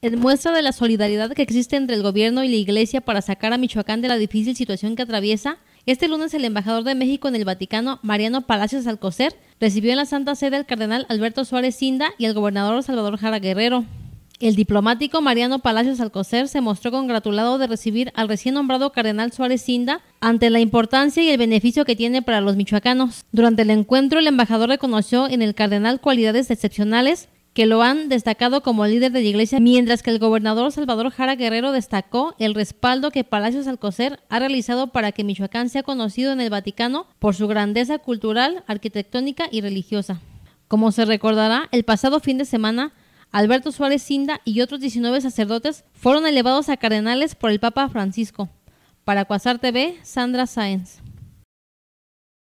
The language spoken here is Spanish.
en muestra de la solidaridad que existe entre el gobierno y la iglesia para sacar a Michoacán de la difícil situación que atraviesa, este lunes el embajador de México en el Vaticano, Mariano Palacios Alcocer, recibió en la Santa Sede al cardenal Alberto Suárez Inda y al gobernador Salvador Jara Guerrero. El diplomático Mariano Palacios Alcocer se mostró congratulado de recibir al recién nombrado cardenal Suárez Inda ante la importancia y el beneficio que tiene para los michoacanos. Durante el encuentro, el embajador reconoció en el cardenal cualidades excepcionales que lo han destacado como líder de la iglesia, mientras que el gobernador Salvador Jara Guerrero destacó el respaldo que Palacios Alcocer ha realizado para que Michoacán sea conocido en el Vaticano por su grandeza cultural, arquitectónica y religiosa. Como se recordará, el pasado fin de semana, Alberto Suárez Cinda y otros 19 sacerdotes fueron elevados a cardenales por el Papa Francisco. Para Cuasar TV, Sandra Sáenz.